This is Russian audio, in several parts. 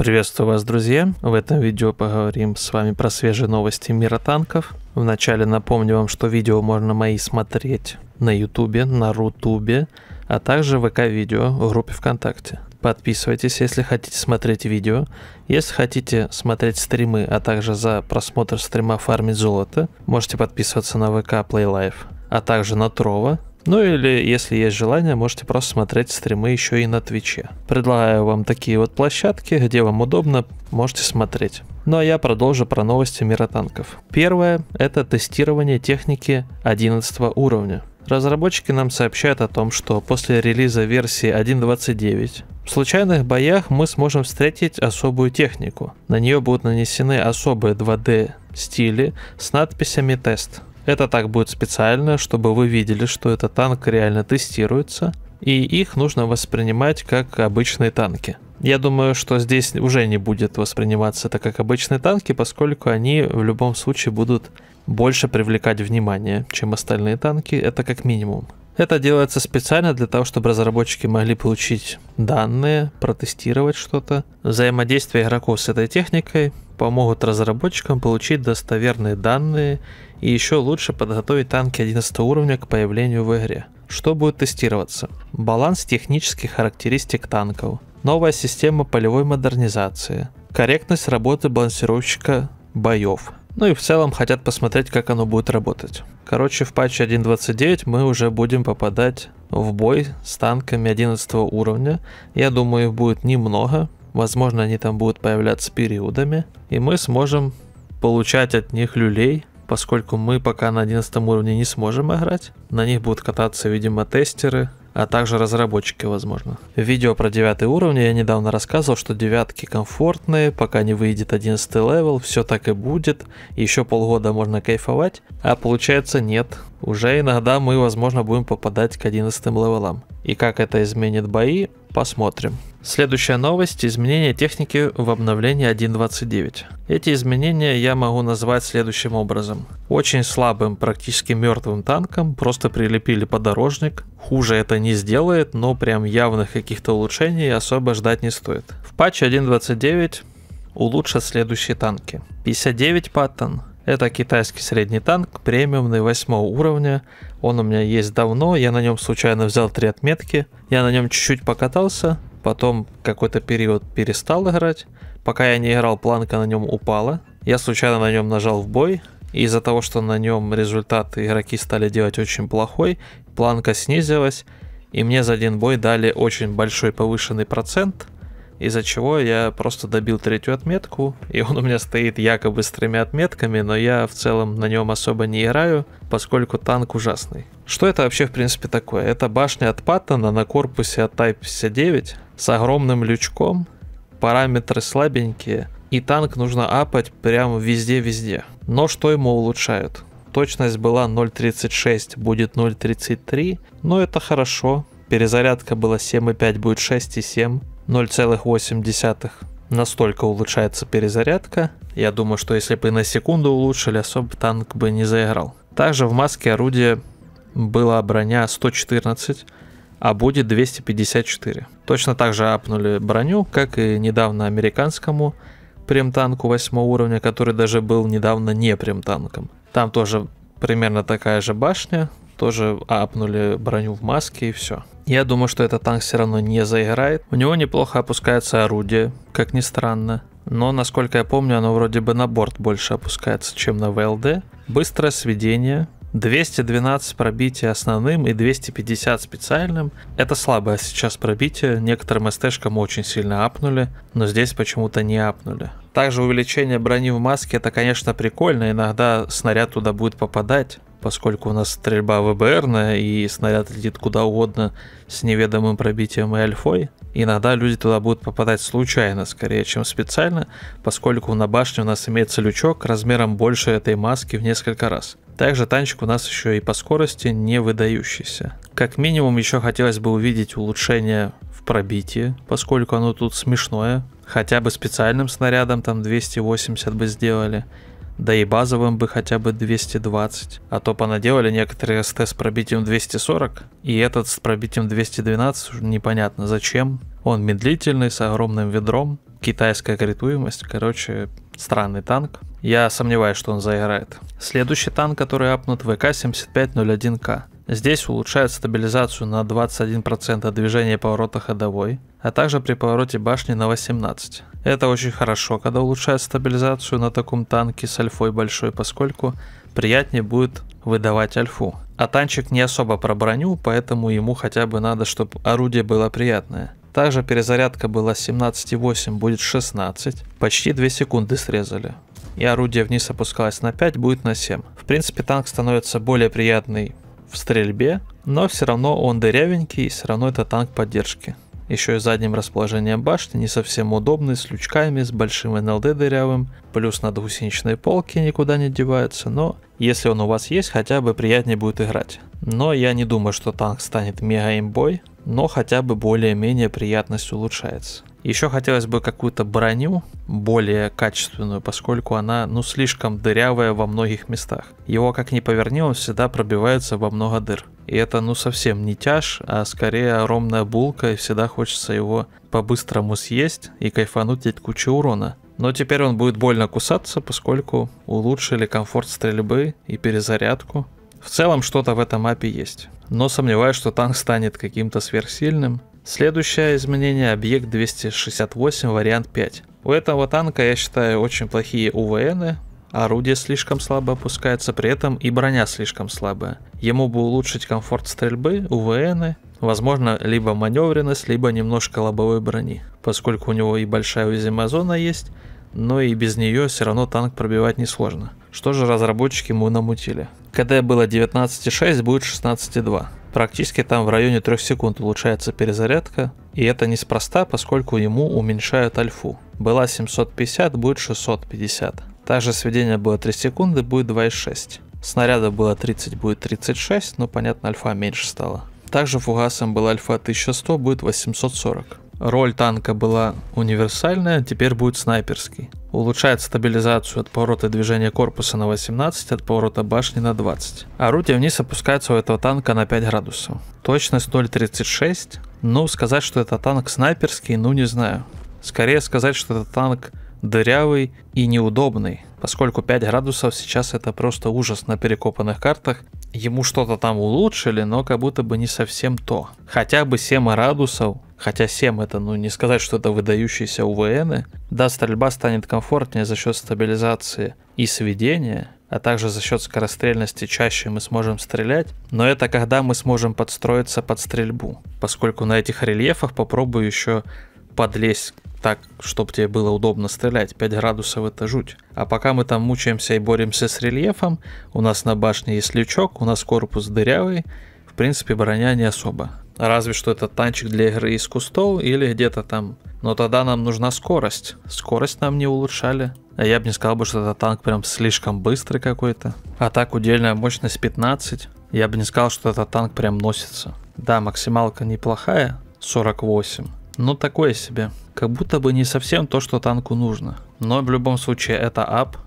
Приветствую вас, друзья! В этом видео поговорим с вами про свежие новости мира танков. Вначале напомню вам, что видео можно мои смотреть на ютубе, на рутубе, а также ВК-видео в группе ВКонтакте. Подписывайтесь, если хотите смотреть видео. Если хотите смотреть стримы, а также за просмотр стрима фармить золото, можете подписываться на ВК Play Life, а также на Трова, ну или, если есть желание, можете просто смотреть стримы еще и на Твиче. Предлагаю вам такие вот площадки, где вам удобно, можете смотреть. Ну а я продолжу про новости мира танков. Первое – это тестирование техники 11 уровня. Разработчики нам сообщают о том, что после релиза версии 1.29 в случайных боях мы сможем встретить особую технику. На нее будут нанесены особые 2D стили с надписями «Тест». Это так будет специально, чтобы вы видели, что этот танк реально тестируется, и их нужно воспринимать как обычные танки. Я думаю, что здесь уже не будет восприниматься это как обычные танки, поскольку они в любом случае будут больше привлекать внимание, чем остальные танки, это как минимум. Это делается специально для того, чтобы разработчики могли получить данные, протестировать что-то. Взаимодействие игроков с этой техникой помогут разработчикам получить достоверные данные и еще лучше подготовить танки 11 уровня к появлению в игре. Что будет тестироваться? Баланс технических характеристик танков, новая система полевой модернизации, корректность работы балансировщика боев, ну и в целом хотят посмотреть, как оно будет работать. Короче, в патче 1.29 мы уже будем попадать в бой с танками 11 уровня. Я думаю, их будет немного. Возможно, они там будут появляться периодами. И мы сможем получать от них люлей, поскольку мы пока на 11 уровне не сможем играть. На них будут кататься, видимо, тестеры, а также разработчики, возможно. Видео про девятый уровень я недавно рассказывал, что девятки комфортные, пока не выйдет одиннадцатый левел, все так и будет, еще полгода можно кайфовать, а получается нет. Уже иногда мы, возможно, будем попадать к одиннадцатым левелам. И как это изменит бои, посмотрим. Следующая новость – изменение техники в обновлении 1.29. Эти изменения я могу назвать следующим образом. Очень слабым, практически мертвым танком просто прилепили подорожник. Хуже это не сделает, но прям явных каких-то улучшений особо ждать не стоит. В патче 1.29 улучшат следующие танки. 59 паттон, это китайский средний танк, премиумный 8 уровня. Он у меня есть давно, я на нем случайно взял три отметки. Я на нем чуть-чуть покатался, потом какой-то период перестал играть. Пока я не играл, планка на нем упала. Я случайно на нем нажал в бой, и из-за того, что на нем результат игроки стали делать очень плохой, планка снизилась, и мне за один бой дали очень большой повышенный процент, из-за чего я просто добил третью отметку, и он у меня стоит якобы с тремя отметками, но я в целом на нем особо не играю, поскольку танк ужасный. Что это вообще в принципе такое? Это башня от Паттона на корпусе от Type 59, с огромным лючком, параметры слабенькие, и танк нужно апать прямо везде-везде. Но что ему улучшают? Точность была 0.36, будет 0.33, но это хорошо. Перезарядка была 7.5, будет 6.7, 0.8. Настолько улучшается перезарядка. Я думаю, что если бы на секунду улучшили, особо танк бы не заиграл. Также в маске орудия была броня 114, а будет 254. Точно так же апнули броню, как и недавно американскому премтанку 8 уровня, который даже был недавно не премтанком. Там тоже примерно такая же башня, тоже апнули броню в маске и все. Я думаю, что этот танк все равно не заиграет. У него неплохо опускается орудие, как ни странно. Но, насколько я помню, оно вроде бы на борт больше опускается, чем на ВЛД. Быстрое сведение, 212 пробитий основным и 250 специальным. Это слабое сейчас пробитие, некоторым СТшкам очень сильно апнули, но здесь почему-то не апнули. Также увеличение брони в маске это, конечно, прикольно, иногда снаряд туда будет попадать, поскольку у нас стрельба ВБРная и снаряд летит куда угодно с неведомым пробитием и альфой. Иногда люди туда будут попадать случайно, скорее, чем специально, поскольку на башне у нас имеется лючок размером больше этой маски в несколько раз. Также танчик у нас еще и по скорости не выдающийся. Как минимум еще хотелось бы увидеть улучшение в пробитии, поскольку оно тут смешное. Хотя бы специальным снарядом там 280 бы сделали. Да и базовым бы хотя бы 220. А то понаделали некоторые СТ с пробитием 240. И этот с пробитием 212 непонятно зачем. Он медлительный, с огромным ведром. Китайская критуемость. Короче, странный танк. Я сомневаюсь, что он заиграет. Следующий танк, который апнут, ВК-7501К. Здесь улучшают стабилизацию на 21% движения поворота ходовой, а также при повороте башни на 18%. Это очень хорошо, когда улучшают стабилизацию на таком танке с альфой большой, поскольку приятнее будет выдавать альфу. А танчик не особо про броню, поэтому ему хотя бы надо, чтобы орудие было приятное. Также перезарядка была 17,8, будет 16. Почти 2 секунды срезали и орудие вниз опускалось на 5, будет на 7. В принципе, танк становится более приятный в стрельбе, но все равно он дырявенький, и все равно это танк поддержки. Еще и задним расположением башни не совсем удобный, с лючками, с большим НЛД дырявым, плюс надгусеничные полки никуда не деваются, но если он у вас есть, хотя бы приятнее будет играть. Но я не думаю, что танк станет мега имбой, но хотя бы более-менее приятность улучшается. Еще хотелось бы какую-то броню более качественную, поскольку она ну слишком дырявая во многих местах. Его как ни поверни, он всегда пробивается во много дыр. И это ну совсем не тяж, а скорее огромная булка, и всегда хочется его по-быстрому съесть и кайфануть от кучи урона. Но теперь он будет больно кусаться, поскольку улучшили комфорт стрельбы и перезарядку. В целом что-то в этом апе есть. Но сомневаюсь, что танк станет каким-то сверхсильным. Следующее изменение – объект 268, вариант 5. У этого танка, я считаю, очень плохие УВНы, орудие слишком слабо опускается, при этом и броня слишком слабая. Ему бы улучшить комфорт стрельбы, УВНы, возможно, либо маневренность, либо немножко лобовой брони, поскольку у него и большая уязвимая зона есть, но и без нее все равно танк пробивать несложно. Что же разработчики ему намутили? КД было 19.6, будет 16.2. Практически там в районе 3 секунд улучшается перезарядка, и это неспроста, поскольку ему уменьшают альфу. Была 750, будет 650. Также сведение было 3 секунды, будет 2,6. Снаряда было 30, будет 36, но понятно, альфа меньше стала. Также фугасом была альфа 1100, будет 840. Роль танка была универсальная, теперь будет снайперский. Улучшает стабилизацию от поворота движения корпуса на 18, от поворота башни на 20. Орудие вниз опускается у этого танка на 5 градусов. Точность 0.36. Ну, сказать, что это танк снайперский, ну не знаю. Скорее сказать, что это танк дырявый и неудобный, поскольку 5 градусов сейчас это просто ужас на перекопанных картах, ему что-то там улучшили, но как будто бы не совсем то. Хотя бы 7 радусов, хотя 7 это, ну не сказать, что это выдающиеся УВНы, да, стрельба станет комфортнее за счет стабилизации и сведения, а также за счет скорострельности чаще мы сможем стрелять, но это когда мы сможем подстроиться под стрельбу, поскольку на этих рельефах попробую еще подлезь так, чтобы тебе было удобно стрелять. 5 градусов это жуть. А пока мы там мучаемся и боремся с рельефом, у нас на башне есть лючок, у нас корпус дырявый, в принципе броня не особо. Разве что это танчик для игры из кустов или где-то там. Но тогда нам нужна скорость. Скорость нам не улучшали. А я бы не сказал бы, что этот танк прям слишком быстрый какой-то. А так удельная мощность 15. Я бы не сказал, что этот танк прям носится. Да, максималка неплохая, 48 ну, такое себе. Как будто бы не совсем то, что танку нужно. Но в любом случае это ап.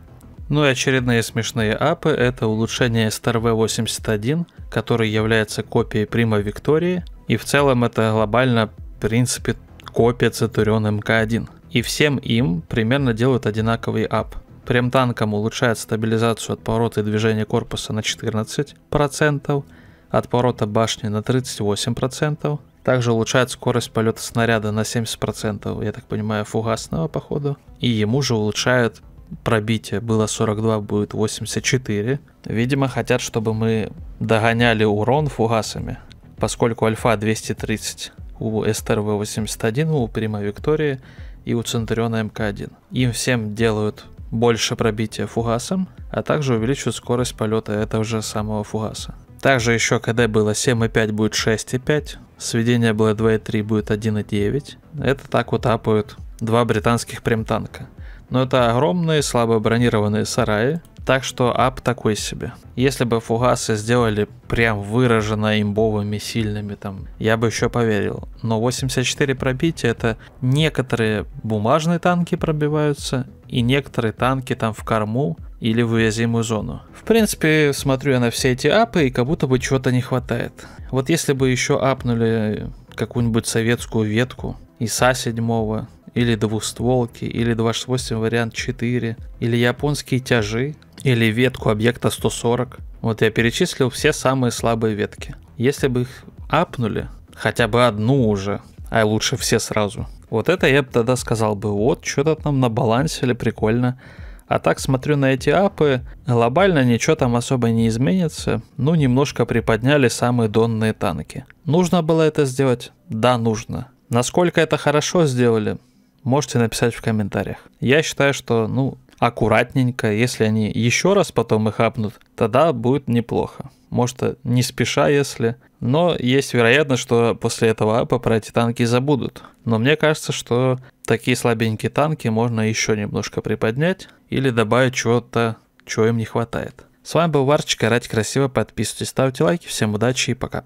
Ну и очередные смешные апы – это улучшение STRV-81, который является копией Прима Виктории, и в целом это глобально, в принципе, копия Центурион МК-1. И всем им примерно делают одинаковый ап. Прям танком улучшает стабилизацию от поворота и движения корпуса на 14%, от поворота башни на 38%, также улучшает скорость полета снаряда на 70%, я так понимаю, фугасного походу. И ему же улучшают пробитие. Было 42, будет 84. Видимо, хотят, чтобы мы догоняли урон фугасами, поскольку альфа 230 у СТРВ-81, у Прима Виктории и у Центуриона МК-1. Им всем делают больше пробития фугасом, а также увеличивают скорость полета этого же самого фугаса. Также еще КД было 7,5, будет 6,5 сведение будет 2.3, будет 1.9. Это так вот апают два британских премтанка. Но это огромные слабо бронированные сараи, так что ап такой себе. Если бы фугасы сделали прям выраженно имбовыми, сильными, там, я бы еще поверил. Но 84 пробития это некоторые бумажные танки пробиваются, и некоторые танки там в корму или в уязвимую зону. В принципе, смотрю я на все эти апы и как будто бы чего-то не хватает. Вот если бы еще апнули какую-нибудь советскую ветку, ИСа 7, или двустволки, или 28 вариант 4, или японские тяжи, или ветку объекта 140. Вот я перечислил все самые слабые ветки. Если бы их апнули, хотя бы одну уже, а лучше все сразу. Вот это я бы тогда сказал бы, вот, что-то там на балансе или прикольно. А так смотрю на эти апы, глобально ничего там особо не изменится, ну немножко приподняли самые донные танки. Нужно было это сделать? Да, нужно. Насколько это хорошо сделали, можете написать в комментариях. Я считаю, что ну аккуратненько. Если они еще раз потом их апнут, тогда будет неплохо. Может, не спеша, если. Но есть вероятность, что после этого апа про эти танки забудут. Но мне кажется, что такие слабенькие танки можно еще немножко приподнять или добавить чего-то, чего им не хватает. С вами был Варчик, орать красиво, подписывайтесь, ставьте лайки, всем удачи и пока.